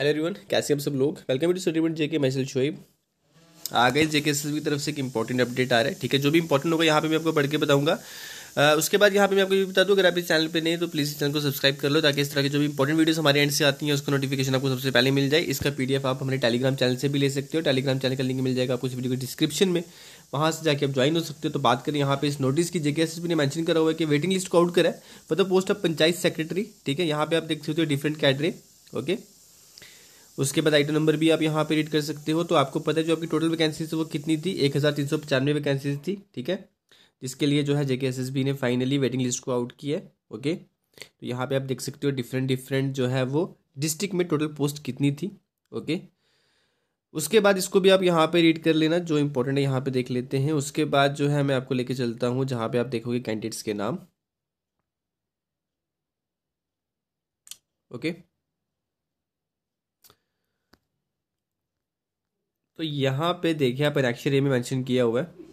Hello everyone कैसे हम सब लोग welcome to settlement JK message Shoaib आ गए जेके की तरफ से एक इंपॉर्टेंट अपडेट आ रहा है ठीक है जो भी इंपॉर्टेंट होगा यहाँ पे मैं आपको पढ़ के बताऊंगा उसके बाद यहाँ पे मैं आपको ये बता दूँ अगर आप इस चैनल पे नहीं तो प्लीज़ इस चैनल को सब्सक्राइब कर लो ताकि इस तरह की जो भी इंपॉर्टेंट वीडियोस हमारे एंड से आती हैं उसका नोटिफिकेशन आपको सबसे पहले मिल जाए इसका पीडीएफ आप हमारे टेलीग्राम चैनल से भी ले सकते हो टेलीग्राम चैनल का लिंक मिल जाएगा आपको इस वीडियो के डिस्क्रिप्शन में वहाँ से जाकर आप ज्वाइन हो सकते हो तो बात करें यहाँ पे इस नोटिस की जगह से ने मैंशन करा हुआ है कि वेटिंग लिस्ट को आउट करा है मतलब पोस्ट ऑफ पंचायत सेक्रेटरी ठीक है यहाँ पे आप देख सकते हो डिफरेंट कैटरी ओके उसके बाद आइटम नंबर भी आप यहाँ पे रीड कर सकते हो तो आपको पता है जो आपकी टोटल वैकेंसीज वो कितनी थी एक हज़ार तीन सौ पचानवे वैकेंसीज थी ठीक है जिसके लिए जो है जेके एस एस बी ने फाइनली वेटिंग लिस्ट को आउट किया है ओके तो यहाँ पे आप देख सकते हो डिफरेंट डिफरेंट जो है वो डिस्ट्रिक्ट में टोटल पोस्ट कितनी थी ओके उसके बाद इसको भी आप यहाँ पे रीड कर लेना जो इंपॉर्टेंट है यहाँ पे देख लेते हैं उसके बाद जो है मैं आपको लेके चलता हूँ जहाँ पे आप देखोगे कैंडिडेट्स के नाम ओके okay? तो यहाँ पे देखिए आप अनाक्षर ए में मेंशन किया हुआ है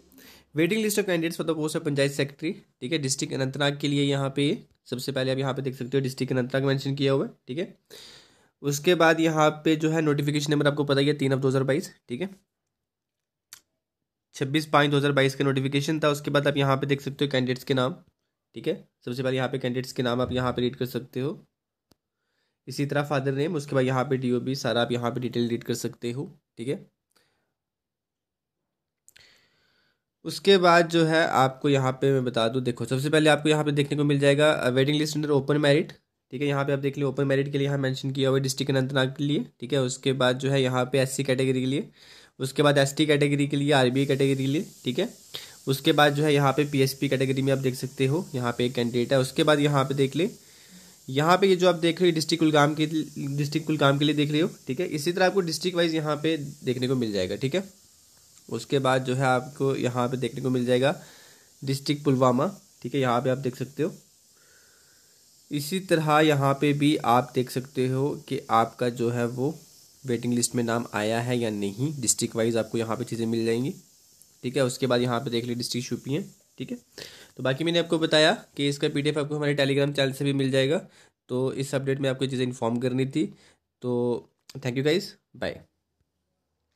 waiting list of candidates for the post of panchayat secretary ठीक है डिस्ट्रिक्ट अनंतनाग के लिए यहाँ पे सबसे पहले आप यहाँ पे देख सकते हो डिस्ट्रिक्ट अनंतनाग मेंशन किया हुआ है ठीक है उसके बाद यहाँ पे जो है नोटिफिकेशन नंबर आपको पता ही है तीन अब दो हज़ार बाईस ठीक है छब्बीस पाँच दो हज़ार बाईस का नोटिफिकेशन था उसके बाद आप यहाँ पे देख सकते हो कैंडिडेट्स के नाम ठीक है सबसे पहले यहाँ पे कैंडिडेट्स के नाम आप यहाँ पे रीड कर सकते हो इसी तरह फादर नेम उसके बाद यहाँ पे डी सारा आप यहाँ पे डिटेल रीड कर सकते हो ठीक है उसके बाद जो है आपको यहाँ पे मैं बता दूँ देखो सबसे पहले आपको यहाँ पे देखने को मिल जाएगा waiting list under open merit ठीक है यहाँ पे आप देख लें ओपन मेरिट के लिए यहाँ मेंशन किया हुआ है डिस्ट्रिक्ट अनंतनाग के लिए ठीक है उसके बाद जो है यहाँ पे एससी कैटेगरी के लिए उसके बाद एसटी कैटेगरी के लिए आरबीआई कैटेगरी के लिए ठीक है उसके बाद जो है यहाँ पे पीएसपी कैटेगरी में आप देख सकते हो यहाँ पे एक कैंडिडेट है उसके बाद यहाँ पे देख ले यहाँ पे ये जो आप देख रहे हो डिस्ट्रिक्ट कुलगाम के डिस्ट्रिक्ट कुलगाम के लिए देख रहे हो ठीक है इसी तरह आपको डिस्ट्रिक्ट वाइज यहाँ पे देखने को मिल जाएगा ठीक है उसके बाद जो है आपको यहाँ पे देखने को मिल जाएगा डिस्ट्रिक्ट पुलवामा ठीक है यहाँ पे आप देख सकते हो इसी तरह यहाँ पे भी आप देख सकते हो कि आपका जो है वो वेटिंग लिस्ट में नाम आया है या नहीं डिस्ट्रिक्ट वाइज आपको यहाँ पे चीज़ें मिल जाएंगी ठीक है उसके बाद यहाँ पे देख लीजिए डिस्ट्रिक्ट छुपी ठीक है तो बाकी मैंने आपको बताया कि इसका पी आपको हमारे टेलीग्राम चैनल से भी मिल जाएगा तो इस अपडेट में आपको चीज़ें इन्फॉर्म करनी थी तो थैंक यू गाइज बाय